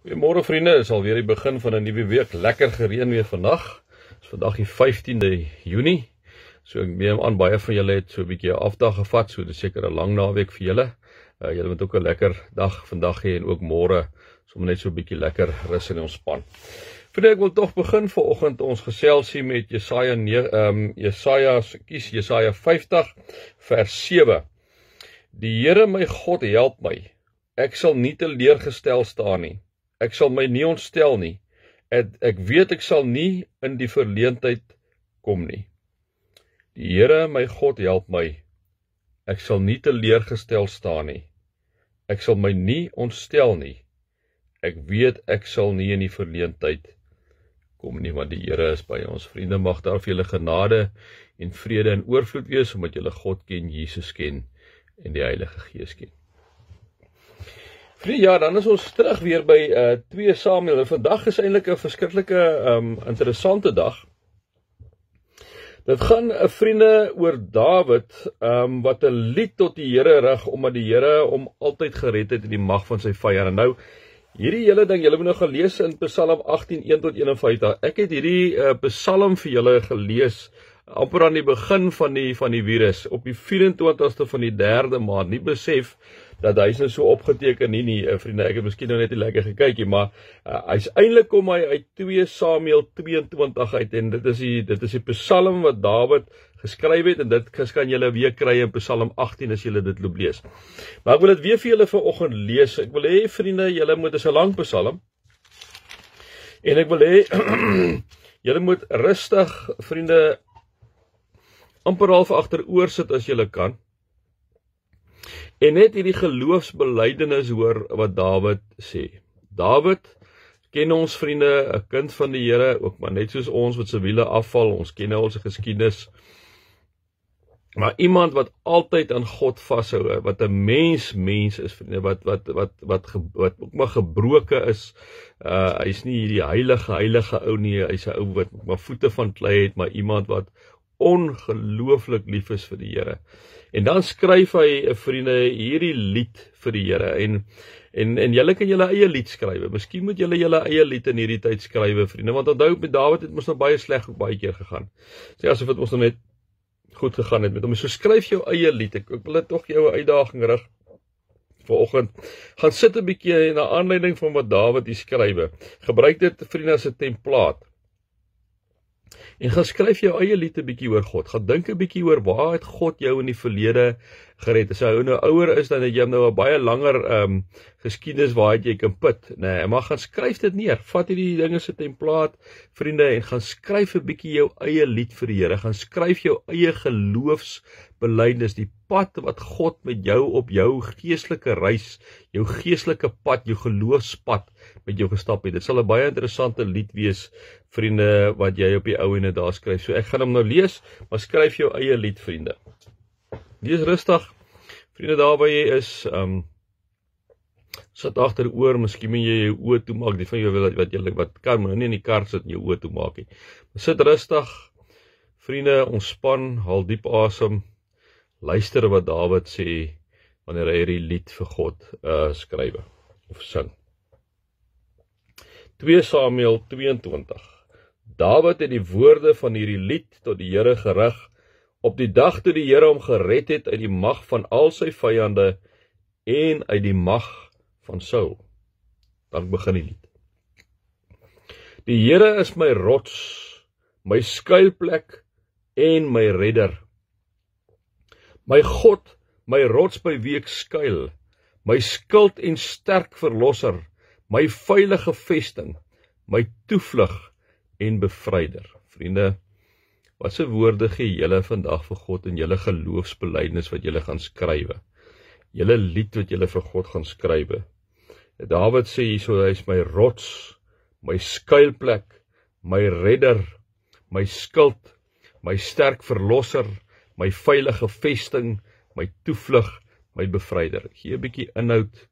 Goeiemôre vriende, is alweer die begin van 'n nuwe week. Lekker gereën weer vandag. Dis vandag die 15de Junie. So ek neem aan baie van julle het so 'n bietjie afdag gevat, so dis seker 'n lang naweek vir julle. Uh, julle moet ook 'n lekker dag vandag hê en ook môre sommer net so 'n bietjie lekker rus en ontspan. Vriende, ek wil tog begin vanoggend ons geselsie met Jesaja ehm um, Jesaja kies Jesaja 50 vers 7. Die Here my God help my. Ek sal nie teleurgestel staan nie. Ek sal my nie ontstel nie. Ek ek weet ek sal nie in die verleentheid kom nie. Die Here my God help my. Ek sal nie teleurgestel staan nie. Ek sal my nie ontstel nie. Ek weet ek sal nie in die verleentheid kom nie want die Here is by ons. Vriende mag daar vir julle genade en vrede in oorvloed wees omdat julle God ken, Jesus ken en die Heilige Gees ken. Vrie, ja, dan is ons terug weer by uh eh, 2 Samuel. Vandag is eintlik 'n verskriklike um ehm, interessante dag. Dit gaan 'n eh, vriende oor Dawid um ehm, wat 'n lied tot die Here rig omdat die Here hom altyd gered het uit die mag van sy vyand. En nou hierdie hele ding, julle moet nou gelees in Psalm 18:1 tot 51. Ek het hierdie uh Psalm vir julle gelees amper aan die begin van die van die virus op die 24ste van die 3de maand. Nie besef dat hy se so opgeteken nie nie eh, vriende ek het miskien nou net nie lekker gekyk nie maar uh, hy's eintlik kom hy uit 2 Samuel 22 uit en dit is die dit is die Psalm wat Dawid geskryf het en dit kan julle weer kry in Psalm 18 as julle dit loop lees. Maar ek wil dit weer vir julle vanoggend lees. Ek wil hê vriende julle moet dis 'n lang Psalm. En ek wil hê julle moet rustig vriende amper half agteroor sit as julle kan. En net hierdie geloofsbelydenis hoor wat Dawid sê. Dawid ken ons vriende, 'n kind van die Here, ook maar net soos ons wat se wiele afval, ons ken ons geskiedenis. Maar iemand wat altyd aan God vashou, wat 'n mens mens is, vriende, wat wat wat wat wat ook maar gebroke is. Uh hy's nie hierdie heilige heilige ou nie, hy's 'n ou wat maar voete van klei het, maar iemand wat ongelooflik lief is vir die Here. Uh En dan skryf hy 'n eh, vriende hierdie lied vir die Here en en en julle kan julle eie lied skrywe. Miskien moet julle julle eie lied in hierdie tyd skrywe, vriende, want onthou met Dawid het mos nou baie sleg op baie keer gegaan. Sê asof dit mos nou net goed gegaan het met hom. So skryf jou eie lied. Ek, ek wil dit tog jou 'n uitdaging rig vanoggend. Gaan sit 'n bietjie en na aanleiding van wat Dawid hier skrywe, gebruik dit vriende as 'n template En gaan skryf jou eie lied 'n bietjie oor God. Gaan dink 'n bietjie oor waar het God jou in die verlede gered? As jy nou ouer is dan het jy nou 'n baie langer ehm um, geskiedenis waar jy kan put, nê. Nee, maar gaan skryf dit neer. Vat hierdie dinge se templaat, vriende, en gaan skryf 'n bietjie jou eie lied vir die Here. Gaan skryf jou eie geloofsbelydenis, die pad wat God met jou op jou geestelike reis, jou geestelike pad, jou geloofspad met jou gestap het. Dit sal 'n baie interessante lied wees vriende wat jy op die ou ene daar skryf. So ek gaan hom nou lees, maar skryf jou eie lied vriende. Lees rustig. Vriende daar waar jy is, ehm um, sit agteroor, miskien moet jy jou oë toe maak, die van jou wil wat julle wat kan moet nou nie in die kar sit en jou oë toe maak nie. Sit rustig. Vriende, ontspan, haal diep asem. Luister wat Dawid sê wanneer hy hierdie lied vir God uh skryf of sing. 2 Samuel 22 Dawid het die woorde van hierdie lied tot die Here gerig op die dag toe die Here hom gered het uit die mag van al sy vyande en uit die mag van Saul. Dan begin die lied. Die Here is my rots, my skuilplek en my redder. My God, my rots by wie ek skuil, my skild en sterk verlosser, my veilige vesting, my toevlug en bevryder. Vriende, watse woorde gee julle vandag vir God in julle geloofsbelijdenis wat julle gaan skrywe? Julle lied wat julle vir God gaan skrywe? David sê hierso, hy is my rots, my skuilplek, my redder, my skuld, my sterk verlosser, my veilige vesting, my toevlug, my bevryder. Gee 'n bietjie inhoud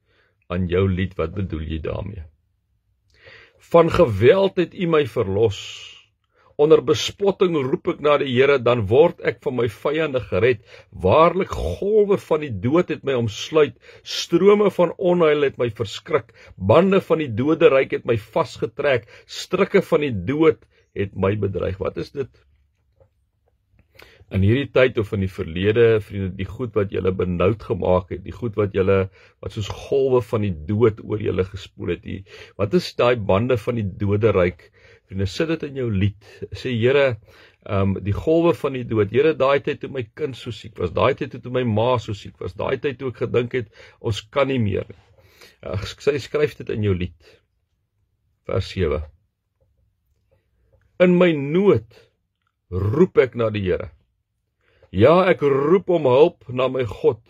aan jou lied, wat bedoel jy daarmee? Van geweld het U my verlos. Onder bespotting roep ek na die Here, dan word ek van my vyande gered. Waarlik golwe van die dood het my omsluit, strome van onheil het my verskrik, bande van die doderyk het my vasgetrek, strikke van die dood het my bedreig. Wat is dit? in hierdie tyd of in die verlede vriende die goed wat julle benoud gemaak het die goed wat julle wat soos golwe van die dood oor julle gespoel het die, wat is daai bande van die doderyk vriende sit dit in jou lied sê Here um die golwe van die dood Here daai tyd toe my kind so siek was daai tyd toe my ma so siek was daai tyd toe ek gedink het ons kan nie meer nie ja, ek sê skryf dit in jou lied vers 7 In my nood roep ek na die Here. Ja, ek roep om hulp na my God.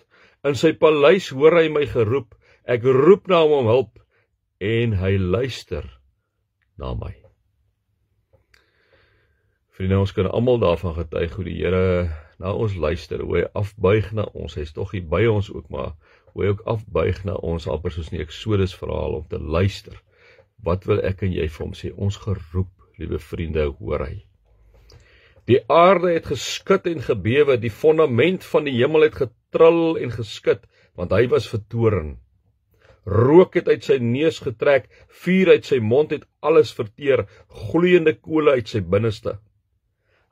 In sy paleis hoor hy my geroep. Ek roep na hom om hulp en hy luister na my. Vriende, ons kan almal daarvan getuig hoe die Here na ons luister, hoe hy afbuig na ons. Hy's tog hier by ons ook, maar hoe hy ook afbuig na ons, amper soos in Eksodus verhaal om te luister. Wat wil ek en jy vir hom sê? Ons geroep, liewe vriende, hoor hy. Die aarde het geskud en gebewe, die fondament van die hemel het getrill en geskud, want hy was vertoorn. Rook het uit sy neus getrek, vuur uit sy mond het alles verteer, gloeiende kole uit sy binneste.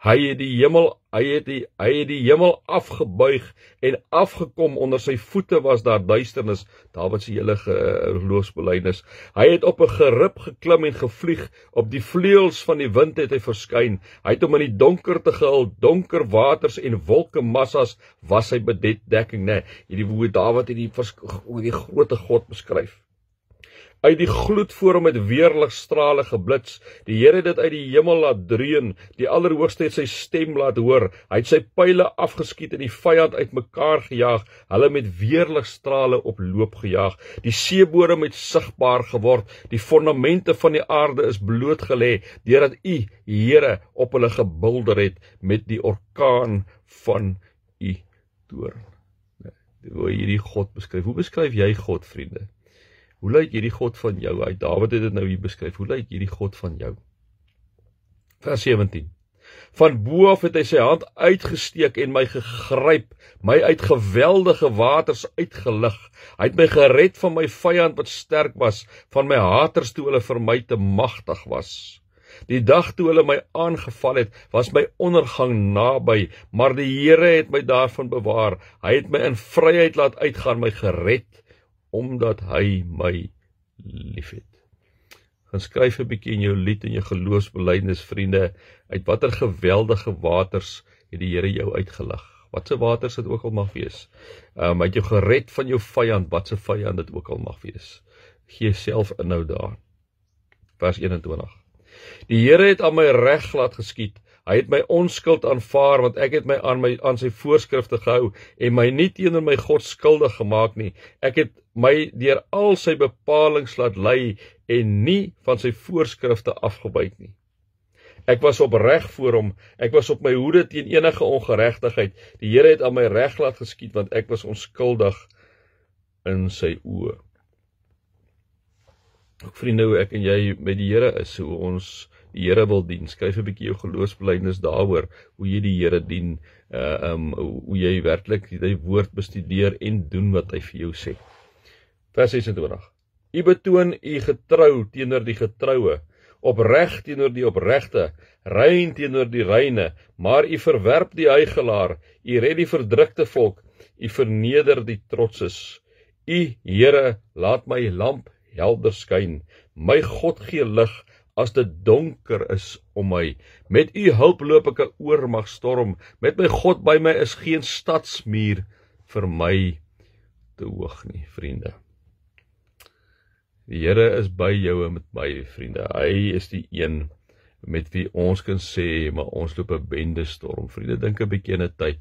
Hy het die hemel, hy het die hy het die hemel afgebuig en afgekom onder sy voete was daar duisternis. Dawid se hele geloofsbelydenis. Hy het op 'n gerib geklim en gevlieg op die vleuels van die wind het hy verskyn. Hy het om in die donker te gehul, donker waters en wolkemassas was sy bedekking, né? Nee, hierdie hoe Dawid hierdie die, die grootte God beskryf uit die gloed voor hom met weerlig strale geblits. Die Here het dit uit die hemel laat dreun, die Allerhoogste het sy stem laat hoor. Hy het sy pile afgeskiet en die vyand uitmekaar gejaag, hulle met weerlig strale op loop gejaag. Die seebodem het sigbaar geword, die fondamente van die aarde is bloot gelê deurdat U, Here, op hulle gebuilder het met die orkaan van U toorn. Nee, hoe hierdie God beskryf. Hoe beskryf jy God, vriende? Hoe lyk hierdie God van jou uit? Dawid het dit nou hier beskryf. Hoe lyk hierdie God van jou? Vers 17. Van bo af het hy sy hand uitgesteek en my gegryp, my uit geweldige waters uitgelig. Hy het my gered van my vyand wat sterk was, van my haters toe hulle vir my te magtig was. Die dag toe hulle my aangeval het, was my ondergang naby, maar die Here het my daarvan bewaar. Hy het my in vryheid laat uitgaan, my gered omdat hy my liefhet. Gaan skryf 'n bietjie in jou lied en jou geloofsbelydenis vriende, uit watter geweldige waters het die Here jou uitgelig. Watse waters dit ook al mag wees. Um het jou gered van jou vyand, watse vyand dit ook al mag wees. Gee self inhou daar. Vers 21. Die Here het aan my reg glad geskiet. Hy het my onskuld aanvaar want ek het my aan my aan sy voorskrifte gehou en my nie teenoor my God skuldig gemaak nie. Ek het my deur al sy bepalinge laat lei en nie van sy voorskrifte afgebuit nie. Ek was opreg voor hom, ek was op my hoede teen enige ongeregtigheid. Die Here het aan my reg laat geskied want ek was onskuldig in sy oë. Ook vriende, hoe ek en jy met die Here is, hoe ons die Here wil dien. Skryf 'n bietjie jou geloofsbelydenis daaroor hoe jy die Here dien, uh um hoe jy werklik die woord bestudeer en doen wat hy vir jou sê vers 26. U betoon u getrou teenoor die getroue, opreg teenoor die opregte, rein teenoor die reine, maar u verwerp die heiligelaar, u red die verdrukte volk, u verneder die trotses. U Here, laat my lamp helder skyn. My God gee lig as dit donker is om my. Met u hulp loop ek 'n oormag storm. Met my God by my is geen stadsmuur vir my te hoog nie, vriende. Die Here is by jou en met my vriende. Hy is die een met wie ons kan sê, maar ons loop 'n bende storm. Vriende, dink 'n bietjie in 'n tyd.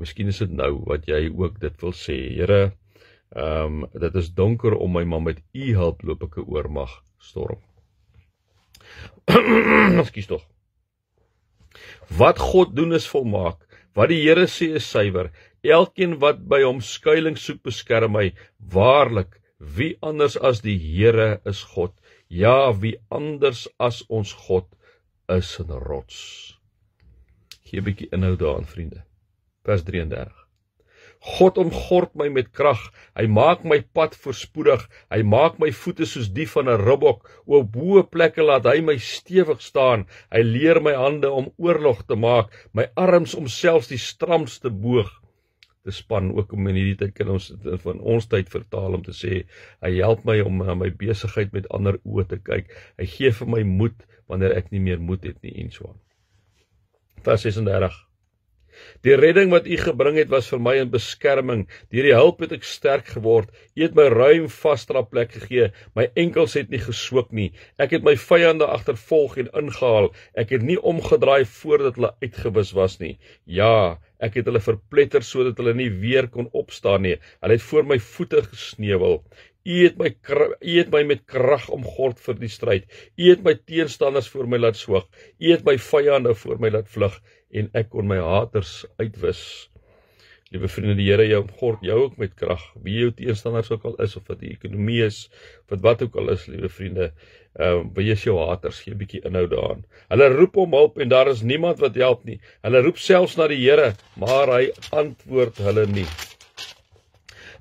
Miskien is dit nou wat jy ook dit wil sê. Here, ehm um, dit is donker om my, maar met U hulp loop ek 'n oormag storm. Skus tog. Wat God doen is volmaak. Wat die Here sê is suiwer. Elkeen wat by hom skuilings soek, beskerm hy waarlik wie anders as die Here is God? Ja, wie anders as ons God is 'n rots. Gee 'n bietjie inhoud daaraan, vriende. Vers 33. God omgord my met krag. Hy maak my pad voorspoedig. Hy maak my voete soos die van 'n ribbok. Op hoë plekke laat hy my stewig staan. Hy leer my hande om oorlog te maak, my arms om selfs die stramste boog te span ook om in hierdie tyd kan ons van ons tyd vertaal om te sê hy help my om na eh, my besigheid met ander oë te kyk. Hy gee vir my moed wanneer ek nie meer moed het nie en so aan. Vers 36. Die redding wat u gebring het was vir my 'n beskerming. Deur die hulp het ek sterk geword. U het my ruim vasdra plek gegee. My enkels het nie geswoek nie. Ek het my vyande agtervolg en ingehaal. Ek het nie omgedraai voordat hulle uitgewis was nie. Ja, Ek het hulle verpletter sodat hulle nie weer kon opstaan nie. Hulle het voor my voete gesneuwel. U het my u het my met krag omgord vir die stryd. U het my teenstanders voor my laat swak. U het my vyande voor my laat vlug en ek kon my haters uitwis. Liewe vriende, die Here jou God jou ook met krag. Wie jou teëstanders ook al is of wat die ekonomie is, wat wat ook al is, liewe vriende, ehm um, wees jou haters gee 'n bietjie inhou daaraan. Hulle roep om hulp en daar is niemand wat help nie. Hulle roep selfs na die Here, maar hy antwoord hulle nie.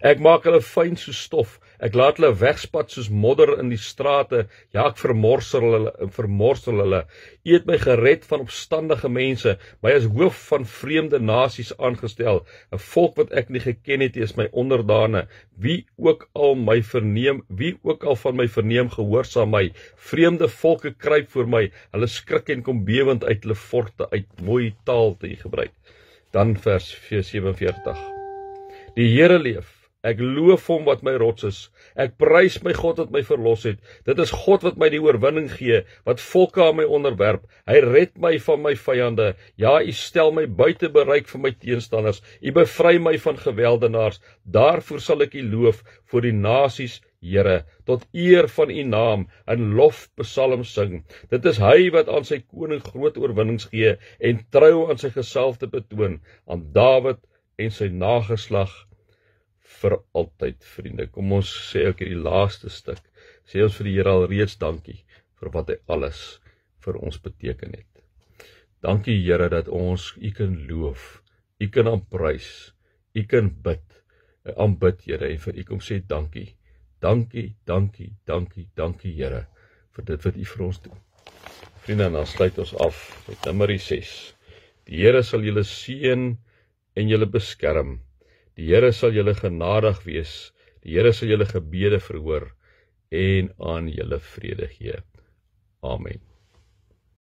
Ek maak hulle fyn soos stof. Ek laat hulle wegspat soos modder in die strate. Ja, ek vermorsel hulle, vermorsel hulle. Eet my gered van opstandige mense, my as hoof van vreemde nasies aangestel. 'n Volk wat ek nie geken het nie, is my onderdane. Wie ook al my verneem, wie ook al van my verneem gehoorsaam my. Vreemde volke kruip voor my. Hulle skrik en kom bewend uit hulle forte uit mooi taal te gebruik. Dan vers 47. Die Here leef Ek loof hom wat my rots is. Ek prys my God wat my verlos het. Dit is God wat my die oorwinning gee, wat volke aan my onderwerp. Hy red my van my vyande. Ja, U stel my buite bereik van my teenstanders. U bevry my van gewelddenaars. Daarvoor sal ek U loof voor die nasies. Here, tot eer van u naam in lofpsalm sing. Dit is hy wat aan sy koning groot oorwinnings gee en trou aan sy gesalfde betoon aan Dawid en sy nageslag vir altyd vriende. Kom ons sê ook hierdie laaste stuk. Sê ons vir die Here al reeds dankie vir wat hy alles vir ons beteken het. Dankie Here dat ons U kan loof. U kan aanprys. U kan bid. Eh, aanbid Here en vir U kom sê dankie. Dankie, dankie, dankie, dankie Here vir dit wat U vir ons doen. Vriende, dan sluit ons af met nummer 6. Die Here sal julle seën en julle beskerm. Die Here sal julle genadig wees. Die Here sal julle gebede verhoor en aan julle vrede gee. Amen.